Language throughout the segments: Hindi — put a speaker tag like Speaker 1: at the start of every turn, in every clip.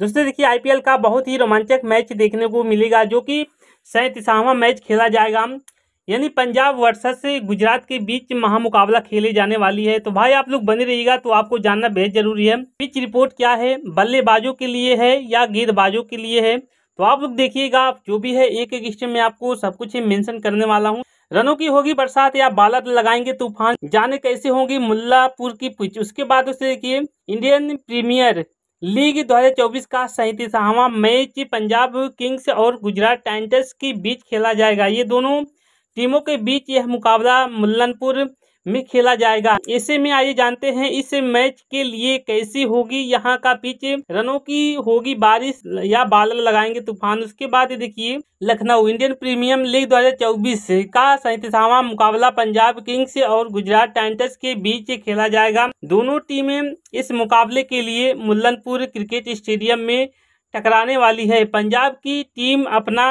Speaker 1: दोस्तों देखिए आईपीएल का बहुत ही रोमांचक मैच देखने को मिलेगा जो कि सैंतीसवां मैच खेला जाएगा यानी पंजाब वर्सेस गुजरात के बीच महामुकाबला खेले जाने वाली है तो भाई आप लोग बने रहिएगा तो आपको जानना बेहद जरूरी है पिच रिपोर्ट क्या है बल्लेबाजों के लिए है या गेंदबाजों के लिए है तो आप लोग देखिएगा जो भी है एक एक स्टेप में आपको सब कुछ मेंशन करने वाला हूँ रनों की होगी बरसात या बालत लगाएंगे तूफान जाने कैसे होंगी मुल्लापुर की पिच उसके बाद उसे देखिए इंडियन प्रीमियर लीग 2024 का सैंतीसवां मैच पंजाब किंग्स और गुजरात टाइटंस के बीच खेला जाएगा ये दोनों टीमों के बीच यह मुकाबला मुल्लनपुर में खेला जाएगा ऐसे में आइए जानते हैं इस मैच के लिए कैसी होगी यहाँ का पिच रनों की होगी बारिश या बादल लगाएंगे तूफान उसके बाद देखिए लखनऊ इंडियन प्रीमियर लीग 2024 का सैतीसवा मुकाबला पंजाब किंग्स और गुजरात टाइटर्स के बीच खेला जाएगा दोनों टीमें इस मुकाबले के लिए मुल्लनपुर क्रिकेट स्टेडियम में टकराने वाली है पंजाब की टीम अपना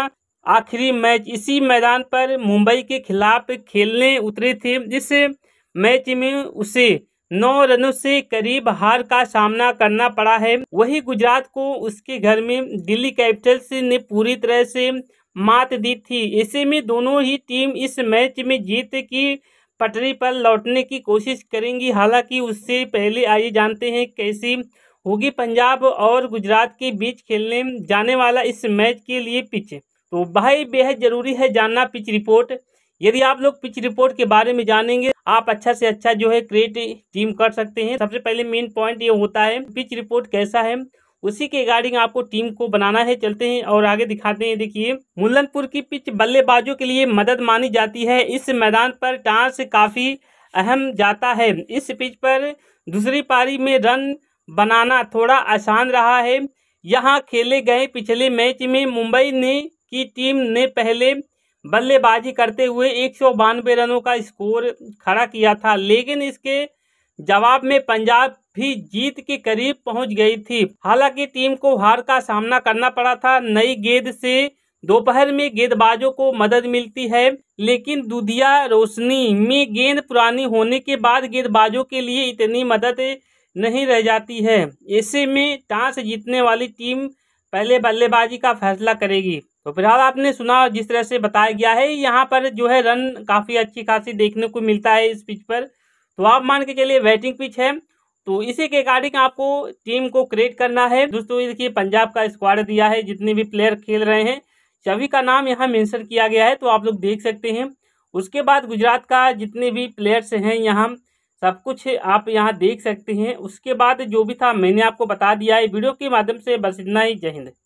Speaker 1: आखिरी मैच इसी मैदान पर मुंबई के खिलाफ खेलने उतरे थे जिस मैच में उसे नौ रनों से करीब हार का सामना करना पड़ा है वही गुजरात को उसके घर में दिल्ली कैपिटल्स ने पूरी तरह से मात दी थी ऐसे में दोनों ही टीम इस मैच में जीत की पटरी पर लौटने की कोशिश करेंगी हालांकि उससे पहले आइए जानते हैं कैसी होगी पंजाब और गुजरात के बीच खेलने जाने वाला इस मैच के लिए पिच तो भाई बेहद ज़रूरी है जानना पिच रिपोर्ट यदि आप लोग पिच रिपोर्ट के बारे में जानेंगे आप अच्छा से अच्छा जो है क्रिएट टीम कर सकते हैं सबसे पहले मेन पॉइंट ये होता है पिच रिपोर्ट कैसा है उसी के रिगार्डिंग आपको टीम को बनाना है चलते हैं और आगे दिखाते हैं देखिए मुल्लनपुर की पिच बल्लेबाजों के लिए मदद मानी जाती है इस मैदान पर टांस काफ़ी अहम जाता है इस पिच पर दूसरी पारी में रन बनाना थोड़ा आसान रहा है यहाँ खेले गए पिछले मैच में मुंबई ने की टीम ने पहले बल्लेबाजी करते हुए एक रनों का स्कोर खड़ा किया था लेकिन इसके जवाब में पंजाब भी जीत के करीब पहुंच गई थी हालांकि टीम को हार का सामना करना पड़ा था नई गेंद से दोपहर में गेंदबाजों को मदद मिलती है लेकिन दुधिया रोशनी में गेंद पुरानी होने के बाद गेंदबाजों के लिए इतनी मदद नहीं रह जाती है ऐसे में टॉस जीतने वाली टीम पहले बल्लेबाजी का फैसला करेगी तो फिलहाल आपने सुना जिस तरह से बताया गया है यहाँ पर जो है रन काफ़ी अच्छी खासी देखने को मिलता है इस पिच पर तो आप मान के चलिए बैटिंग पिच है तो इसी के अकॉर्डिंग आपको टीम को क्रिएट करना है दोस्तों देखिए पंजाब का स्क्वाड दिया है जितने भी प्लेयर खेल रहे हैं सभी का नाम यहाँ मेंशन किया गया है तो आप लोग देख सकते हैं उसके बाद गुजरात का जितने भी प्लेयर्स हैं यहाँ सब कुछ आप यहाँ देख सकते हैं उसके बाद जो भी था मैंने आपको बता दिया है वीडियो के माध्यम से बस इतना ही जय हिंद